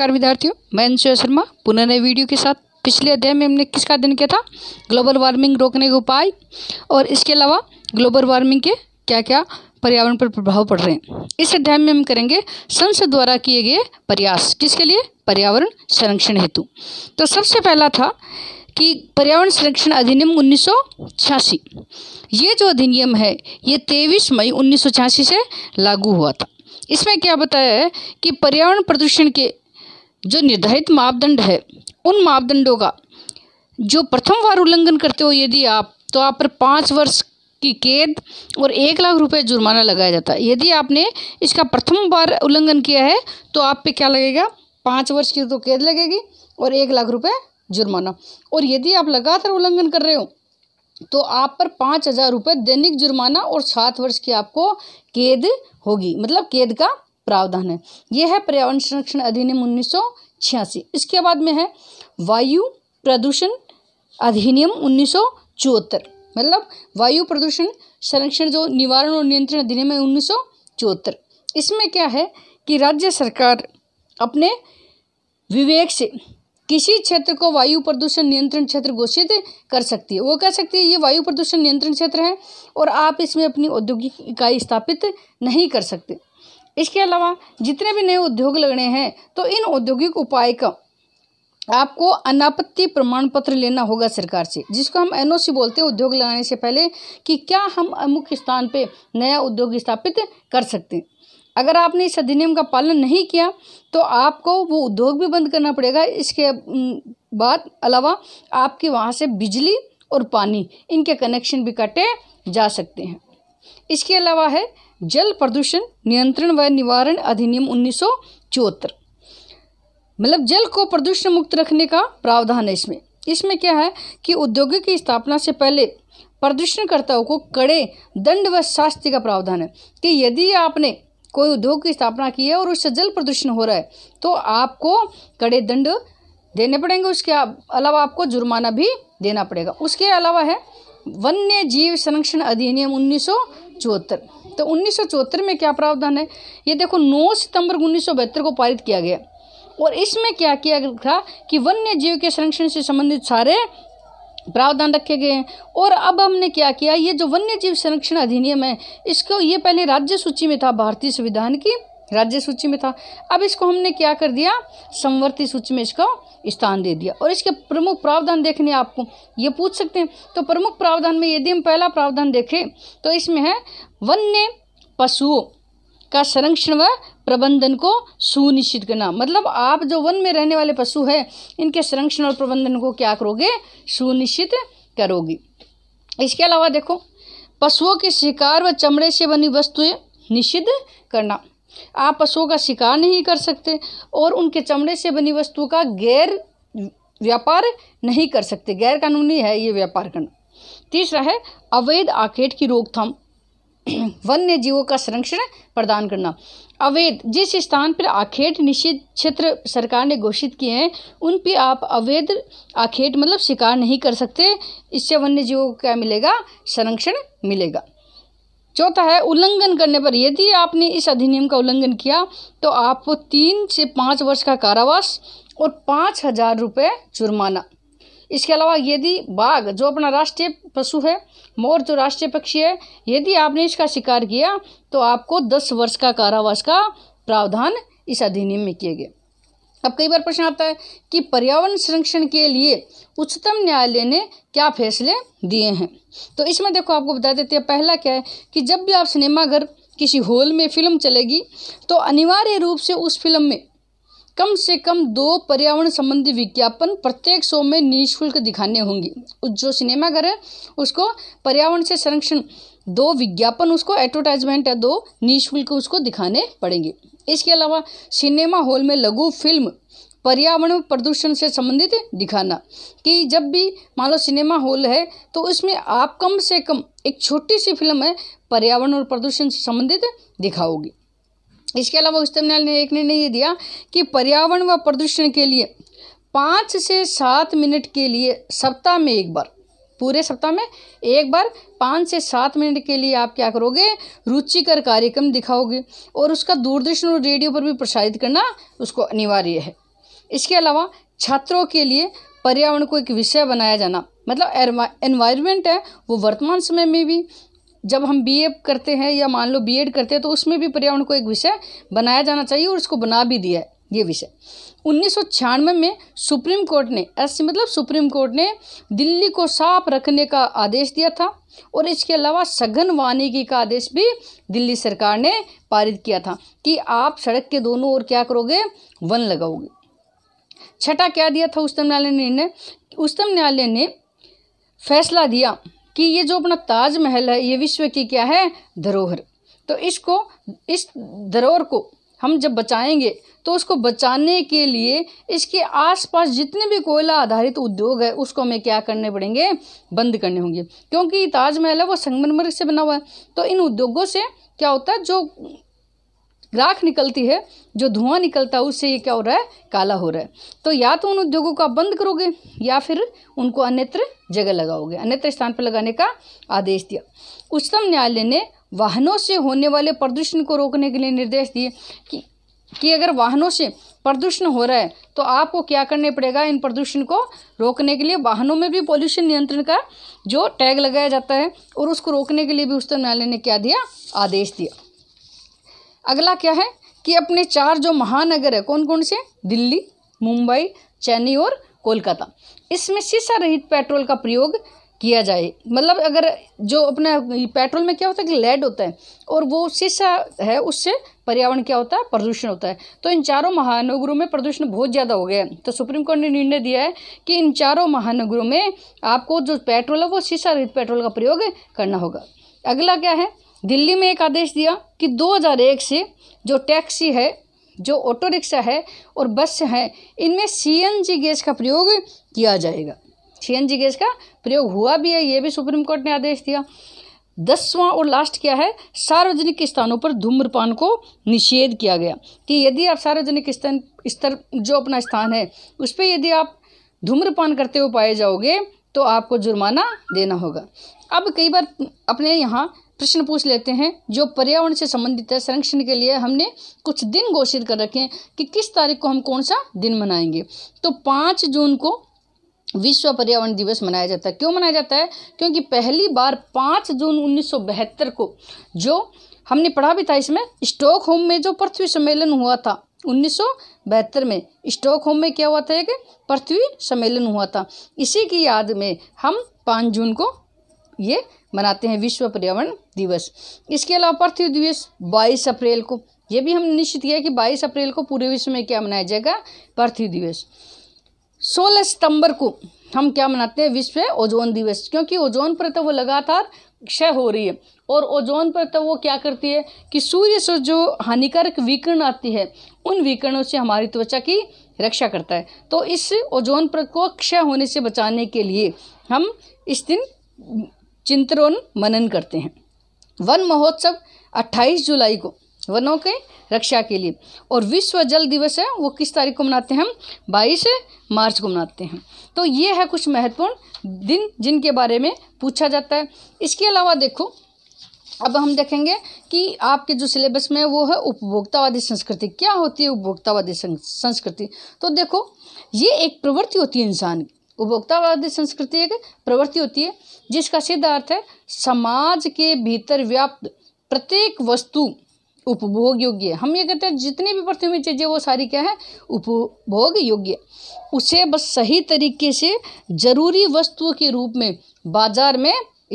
नमस्कार विद्यार्थियों मैं अंशु शर्मा पुनः नए वीडियो के साथ पिछले अध्याय में हमने किसका अध्ययन किया था ग्लोबल वार्मिंग रोकने के उपाय और इसके अलावा ग्लोबल वार्मिंग के क्या क्या पर्यावरण पर प्रभाव पड़ रहे हैं इस अध्याय में हम करेंगे संसद द्वारा किए गए प्रयास किसके लिए पर्यावरण संरक्षण हेतु तो सबसे पहला था कि पर्यावरण संरक्षण अधिनियम उन्नीस ये जो अधिनियम है ये तेईस मई उन्नीस से लागू हुआ था इसमें क्या बताया है कि पर्यावरण प्रदूषण के जो निर्धारित मापदंड है उन मापदंडों का जो प्रथम बार उल्लंघन करते हो यदि आप तो आप पर पाँच वर्ष की कैद और एक लाख रुपए जुर्माना लगाया जाता है यदि आपने इसका प्रथम बार उल्लंघन किया है तो आप पे क्या लगेगा पाँच वर्ष की तो कैद लगेगी और एक लाख रुपए जुर्माना और यदि आप लगातार उल्लंघन कर रहे हो तो आप पर पाँच हज़ार रुपये दैनिक जुर्माना और सात वर्ष की आपको कैद होगी मतलब कैद का प्रावधान है यह है पर्यावरण संरक्षण अधिनियम उन्नीस छियासी इसके बाद में है वायु प्रदूषण अधिनियम उन्नीस मतलब वायु प्रदूषण संरक्षण जो निवारण और नियंत्रण अधिनियम है उन्नीस इसमें क्या है कि राज्य सरकार अपने विवेक से किसी क्षेत्र को वायु प्रदूषण नियंत्रण क्षेत्र घोषित कर सकती है वो कह सकती है ये वायु प्रदूषण नियंत्रण क्षेत्र है और आप इसमें अपनी औद्योगिक इकाई स्थापित नहीं कर सकते इसके अलावा जितने भी नए उद्योग लगने हैं तो इन औद्योगिक उपाय का आपको अनापत्ति प्रमाण पत्र लेना होगा सरकार से जिसको हम एन बोलते हैं उद्योग लगाने से पहले कि क्या हम अमुख स्थान पे नया उद्योग स्थापित कर सकते हैं अगर आपने इस अधिनियम का पालन नहीं किया तो आपको वो उद्योग भी बंद करना पड़ेगा इसके बाद अलावा आपके वहाँ से बिजली और पानी इनके कनेक्शन भी काटे जा सकते हैं इसके अलावा है जल प्रदूषण नियंत्रण व निवारण अधिनियम उन्नीस मतलब जल को प्रदूषण मुक्त रखने का प्रावधान है इसमें इसमें क्या है कि उद्योगों की स्थापना से पहले प्रदूषणकर्ताओं को कड़े दंड व शास्ति का प्रावधान है कि यदि आपने कोई उद्योग की स्थापना की है और उससे जल प्रदूषण हो रहा है तो आपको कड़े दंड देने पड़ेंगे उसके अलावा आपको जुर्माना भी देना पड़ेगा उसके अलावा है वन्य जीव संरक्षण अधिनियम उन्नीस चौहत्तर तो उन्नीस में क्या प्रावधान है ये देखो 9 सितंबर उन्नीस को पारित किया गया और इसमें क्या किया था कि वन्य जीव के संरक्षण से संबंधित सारे प्रावधान रखे गए हैं और अब हमने क्या किया ये जो वन्य जीव संरक्षण अधिनियम है इसको ये पहले राज्य सूची में था भारतीय संविधान की राज्य सूची में था अब इसको हमने क्या कर दिया संवर्ती सूची में इसको स्थान दे दिया और इसके प्रमुख प्रावधान देखने आपको ये पूछ सकते हैं तो प्रमुख प्रावधान में यदि हम पहला प्रावधान देखें तो इसमें है वन्य पशुओं का संरक्षण व प्रबंधन को सुनिश्चित करना मतलब आप जो वन में रहने वाले पशु हैं इनके संरक्षण और प्रबंधन को क्या करोगे सुनिश्चित करोगे इसके अलावा देखो पशुओं के शिकार व चमड़े से बनी वस्तुएं निषिद्ध करना आप पशुओं का शिकार नहीं कर सकते और उनके चमड़े से बनी वस्तु का गैर व्यापार नहीं कर सकते गैर कानूनी है ये व्यापार करना तीसरा है अवैध आखेट की रोकथाम वन्य जीवों का संरक्षण प्रदान करना अवैध जिस स्थान पर आखेट निश्चित क्षेत्र सरकार ने घोषित किए हैं उन पर आप अवैध आखेट मतलब शिकार नहीं कर सकते इससे वन्य जीवों को क्या मिलेगा संरक्षण मिलेगा चौथा है उल्लंघन करने पर यदि आपने इस अधिनियम का उल्लंघन किया तो आपको तीन से पाँच वर्ष का कारावास और पाँच हजार रुपये जुर्माना इसके अलावा यदि बाघ जो अपना राष्ट्रीय पशु है मोर जो राष्ट्रीय पक्षी है यदि आपने इसका शिकार किया तो आपको दस वर्ष का कारावास का प्रावधान इस अधिनियम में किए गए अब कई बार प्रश्न आता है कि पर्यावरण संरक्षण के लिए उच्चतम न्यायालय ने क्या फैसले दिए हैं तो इसमें देखो आपको बता देते हैं पहला क्या है कि जब भी आप सिनेमाघर किसी हॉल में फिल्म चलेगी तो अनिवार्य रूप से उस फिल्म में कम से कम दो पर्यावरण संबंधी विज्ञापन प्रत्येक शो में निःशुल्क दिखाने होंगे जो सिनेमाघर है उसको पर्यावरण से संरक्षण दो विज्ञापन उसको एडवर्टाइजमेंट या दो निःशुल्क उसको दिखाने पड़ेंगे इसके अलावा सिनेमा हॉल में लघु फिल्म पर्यावरण प्रदूषण से संबंधित दिखाना कि जब भी मान लो सिनेमा हॉल है तो उसमें आप कम से कम एक छोटी सी फिल्म है पर्यावरण और प्रदूषण से संबंधित दिखाओगी इसके अलावा उच्चतम न्यायालय ने एक निर्णय ये दिया कि पर्यावरण व प्रदूषण के लिए पाँच से सात मिनट के लिए सप्ताह में एक बार पूरे सप्ताह में एक बार पाँच से सात मिनट के लिए आप क्या करोगे रुचिकर कार्यक्रम दिखाओगे और उसका दूरदर्शन और रेडियो पर भी प्रसारित करना उसको अनिवार्य है इसके अलावा छात्रों के लिए पर्यावरण को एक विषय बनाया जाना मतलब एनवायरमेंट है वो वर्तमान समय में भी जब हम बी करते हैं या मान लो बी करते हैं तो उसमें भी पर्यावरण को एक विषय बनाया जाना चाहिए और उसको बना भी दिया है ये विषय उन्नीस में सुप्रीम कोर्ट ने एस मतलब सुप्रीम कोर्ट ने दिल्ली को साफ रखने का आदेश दिया था और इसके अलावा सघन वानिकी का आदेश भी दिल्ली सरकार ने पारित किया था कि आप सड़क के दोनों ओर क्या करोगे वन लगाओगे छठा क्या दिया था उच्चतम न्यायालय ने निर्णय उच्चतम न्यायालय ने फैसला दिया कि ये जो अपना ताजमहल है ये विश्व की क्या है धरोहर तो इसको इस धरोहर को हम जब बचाएंगे तो उसको बचाने के लिए इसके आसपास जितने भी कोयला आधारित उद्योग है उसको हमें क्या करने पड़ेंगे बंद करने होंगे क्योंकि ताजमहल है वो संगमरमर से बना हुआ है तो इन उद्योगों से क्या होता है जो राख निकलती है जो धुआं निकलता है उससे ये क्या हो रहा है काला हो रहा है तो या तो उन उद्योगों को आप बंद करोगे या फिर उनको अन्यत्र जगह लगाओगे अन्यत्र स्थान पर लगाने का आदेश दिया उच्चतम न्यायालय ने वाहनों से होने वाले प्रदूषण को रोकने के लिए निर्देश दिए कि कि अगर वाहनों से प्रदूषण हो रहा है तो आपको क्या करने पड़ेगा इन प्रदूषण को रोकने के लिए वाहनों में भी पॉल्यूशन नियंत्रण का जो टैग लगाया जाता है और उसको रोकने के लिए भी उच्चतम न्यायालय ने क्या दिया आदेश दिया अगला क्या है कि अपने चार जो महानगर है कौन कौन से दिल्ली मुंबई चेन्नई और कोलकाता इसमें शीशा रहित पेट्रोल का प्रयोग किया जाए मतलब अगर जो अपना पेट्रोल में क्या होता है कि लेड होता है और वो शीशा है उससे पर्यावरण क्या होता है प्रदूषण होता है तो इन चारों महानगरों में प्रदूषण बहुत ज़्यादा हो गया है तो सुप्रीम कोर्ट ने निर्णय दिया है कि इन चारों महानगरों में आपको जो पेट्रोल है वो शीशा रहित पेट्रोल का प्रयोग करना होगा अगला क्या है दिल्ली में एक आदेश दिया कि 2001 से जो टैक्सी है जो ऑटो रिक्शा है और बस हैं इनमें सीएनजी गैस का प्रयोग किया जाएगा छीन जिगेज का प्रयोग हुआ भी है ये भी सुप्रीम कोर्ट ने आदेश दिया दसवां और लास्ट क्या है सार्वजनिक स्थानों पर धूम्रपान को निषेध किया गया कि यदि आप सार्वजनिक स्थान स्तर जो अपना स्थान है उस पर यदि आप धूम्रपान करते हुए पाए जाओगे तो आपको जुर्माना देना होगा अब कई बार अपने यहाँ प्रश्न पूछ लेते हैं जो पर्यावरण से संबंधित है संरक्षण के लिए हमने कुछ दिन घोषित कर रखे हैं कि किस तारीख को हम कौन सा दिन मनाएंगे तो पाँच जून को विश्व पर्यावरण दिवस मनाया जाता है क्यों मनाया जाता है क्योंकि पहली बार पाँच जून उन्नीस को जो हमने पढ़ा भी था इसमें होम में जो पृथ्वी सम्मेलन हुआ था उन्नीस में होम में क्या हुआ था एक पृथ्वी सम्मेलन हुआ था इसी की याद में हम पाँच जून को ये मनाते हैं विश्व पर्यावरण दिवस इसके अलावा पृथ्वी दिवस बाईस अप्रैल को ये भी हमने निश्चित किया कि बाईस अप्रैल को पूरे विश्व में क्या मनाया जाएगा पृथ्वी दिवस सोलह सितंबर को हम क्या मनाते हैं विश्व ओजोन दिवस क्योंकि ओजोन पर तो वो लगातार क्षय हो रही है और ओजोन पर तो वो क्या करती है कि सूर्य से जो हानिकारक विकिरण आती है उन विकर्णों से हमारी त्वचा की रक्षा करता है तो इस ओजोन पर को क्षय होने से बचाने के लिए हम इस दिन चिंतरोन मनन करते हैं वन महोत्सव 28 जुलाई को वनों के रक्षा के लिए और विश्व जल दिवस है वो किस तारीख को मनाते हैं हम बाईस मार्च को मनाते हैं तो ये है कुछ महत्वपूर्ण दिन जिनके बारे में पूछा जाता है इसके अलावा देखो अब हम देखेंगे कि आपके जो सिलेबस में वो है उपभोक्तावादी संस्कृति क्या होती है उपभोक्तावादी संस्कृति तो देखो ये एक प्रवृत्ति होती है इंसान की उपभोक्तावादी संस्कृति एक प्रवृत्ति होती है जिसका सिद्ध अर्थ है समाज के भीतर व्याप्त प्रत्येक वस्तु उपभोग योग्य हम ये कहते हैं जितनी भी पृथ्वी में चीज़ें वो सारी क्या है उपभोग योग्य उसे बस सही तरीके से ज़रूरी वस्तुओं के रूप में बाजार में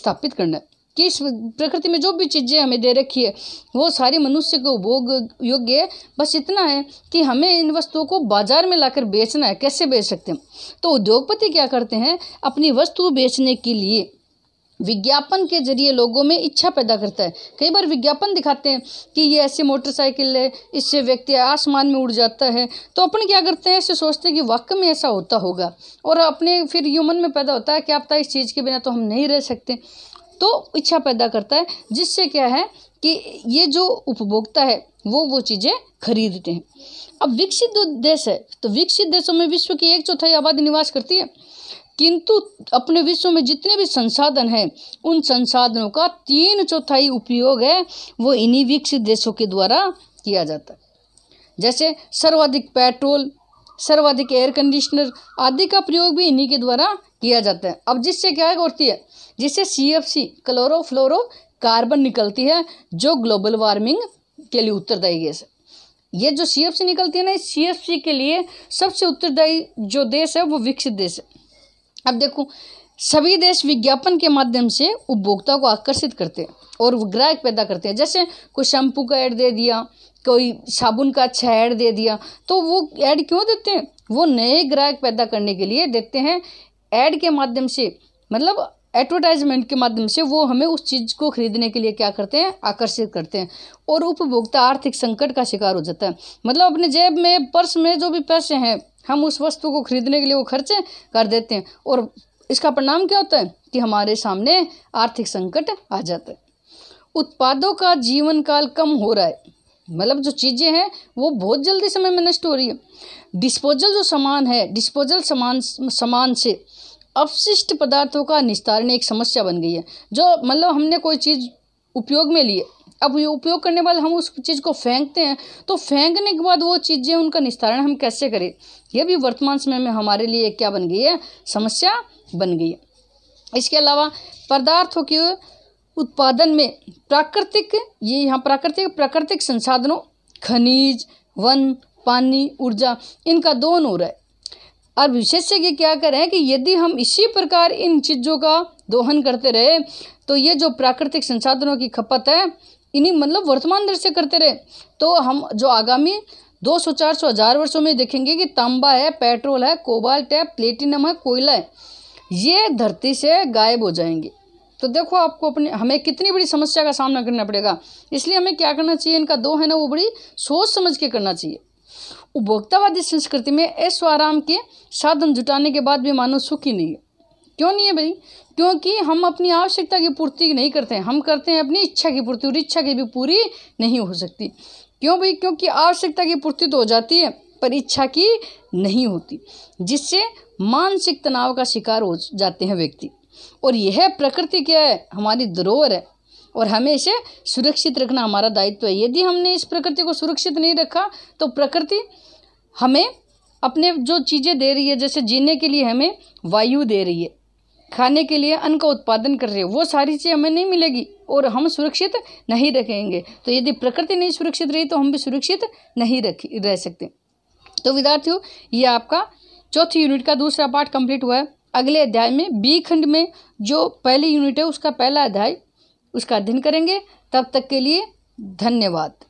स्थापित करना कि इस प्रकृति में जो भी चीज़ें हमें दे रखी है वो सारी मनुष्य को उपभोग योग्य है बस इतना है कि हमें इन वस्तुओं को बाजार में लाकर बेचना है कैसे बेच सकते हैं तो उद्योगपति क्या करते हैं अपनी वस्तु बेचने के लिए विज्ञापन के जरिए लोगों में इच्छा पैदा करता है कई बार विज्ञापन दिखाते हैं कि ये ऐसी मोटरसाइकिल है इससे व्यक्ति आसमान में उड़ जाता है तो अपन क्या करते हैं ऐसे सोचते हैं कि वाकई में ऐसा होता होगा और अपने फिर ह्यूमन में पैदा होता है कि आप तो इस चीज़ के बिना तो हम नहीं रह सकते तो इच्छा पैदा करता है जिससे क्या है कि ये जो उपभोक्ता है वो वो चीज़ें खरीदते हैं अब विकसित देश है तो विकसित देशों में विश्व की एक चौथाई आबादी निवास करती है किंतु अपने विश्व में जितने भी संसाधन हैं उन संसाधनों का तीन चौथाई उपयोग है वो इन्हीं विकसित देशों के द्वारा किया जाता है जैसे सर्वाधिक पेट्रोल सर्वाधिक एयर कंडीशनर आदि का प्रयोग भी इन्हीं के द्वारा किया जाता है अब जिससे क्या होती है जिससे C F C chlorofluorocarbon निकलती है जो ग्लोबल वार्मिंग के लिए उत्तरदायी गैस है ये जो सी एफ सी निकलती है ना इस सी एफ सी के लिए सबसे उत्तरदायी जो देश है वो विकसित देश है अब देखो सभी देश विज्ञापन के माध्यम से उपभोक्ता को आकर्षित करते हैं और ग्राहक पैदा करते हैं जैसे कोई शैम्पू का ऐड दे दिया कोई साबुन का अच्छा ऐड दे दिया तो वो ऐड क्यों देते हैं वो नए ग्राहक पैदा करने के लिए देते हैं ऐड के माध्यम से मतलब एडवर्टाइजमेंट के माध्यम से वो हमें उस चीज़ को खरीदने के लिए क्या करते हैं आकर्षित करते हैं और उपभोक्ता आर्थिक संकट का शिकार हो जाता है मतलब अपने जेब में पर्स में जो भी पैसे हैं हम उस वस्तु को खरीदने के लिए वो खर्चे कर देते हैं और इसका परिणाम क्या होता है कि हमारे सामने आर्थिक संकट आ जाता है उत्पादों का जीवन काल कम हो रहा है मतलब जो चीज़ें हैं वो बहुत जल्दी समय में नष्ट हो रही है डिस्पोजल जो सामान है डिस्पोजल सामान सामान से अपशिष्ट पदार्थों का निस्तारण एक समस्या बन गई है जो मतलब हमने कोई चीज़ उपयोग में लिए अब ये उपयोग करने वाले हम उस चीज़ को फेंकते हैं तो फेंकने के बाद वो चीज़ें उनका निस्तारण हम कैसे करें यह भी वर्तमान समय में हमारे लिए क्या बन गई है समस्या बन गई है इसके अलावा पदार्थों के उत्पादन में प्राकृतिक ये यहाँ प्राकृतिक प्राकृतिक संसाधनों खनिज वन पानी ऊर्जा इनका दोन हो रहा है और विशेषज्ञ क्या करें कि यदि हम इसी प्रकार इन चीज़ों का दोहन करते रहे तो ये जो प्राकृतिक संसाधनों की खपत है इन्हीं मतलब वर्तमान दृश्य करते रहे तो हम जो आगामी दो सौ चार सौ हज़ार वर्षों में देखेंगे कि तांबा है पेट्रोल है कोबाल्ट है प्लेटिनम है कोयला है ये धरती से गायब हो जाएंगे तो देखो आपको अपने हमें कितनी बड़ी समस्या का सामना करना पड़ेगा इसलिए हमें क्या करना चाहिए इनका दो है ना वो बड़ी सोच समझ के करना चाहिए उपभोक्तावादी संस्कृति में ऐश्वराम के साधन जुटाने के बाद भी मानव सुखी नहीं है क्यों नहीं है भाई क्योंकि हम अपनी आवश्यकता की पूर्ति नहीं करते हैं हम करते हैं अपनी इच्छा की पूर्ति और इच्छा की भी पूरी नहीं हो सकती क्यों भाई क्योंकि आवश्यकता की पूर्ति तो हो जाती है पर इच्छा की नहीं होती जिससे मानसिक तनाव का शिकार हो जाते हैं व्यक्ति और यह प्रकृति क्या है हमारी धरोहर है और हमें इसे सुरक्षित रखना हमारा दायित्व है यदि हमने इस प्रकृति को सुरक्षित नहीं रखा तो प्रकृति हमें अपने जो चीज़ें दे रही है जैसे जीने के लिए हमें वायु दे रही है खाने के लिए अन्न का उत्पादन कर रहे हैं वो सारी चीज़ हमें नहीं मिलेगी और हम सुरक्षित नहीं रखेंगे तो यदि प्रकृति नहीं सुरक्षित रही तो हम भी सुरक्षित नहीं रखी रह सकते तो विद्यार्थियों ये आपका चौथी यूनिट का दूसरा पार्ट कंप्लीट हुआ है अगले अध्याय में बी खंड में जो पहली यूनिट है उसका पहला अध्याय उसका अध्ययन करेंगे तब तक के लिए धन्यवाद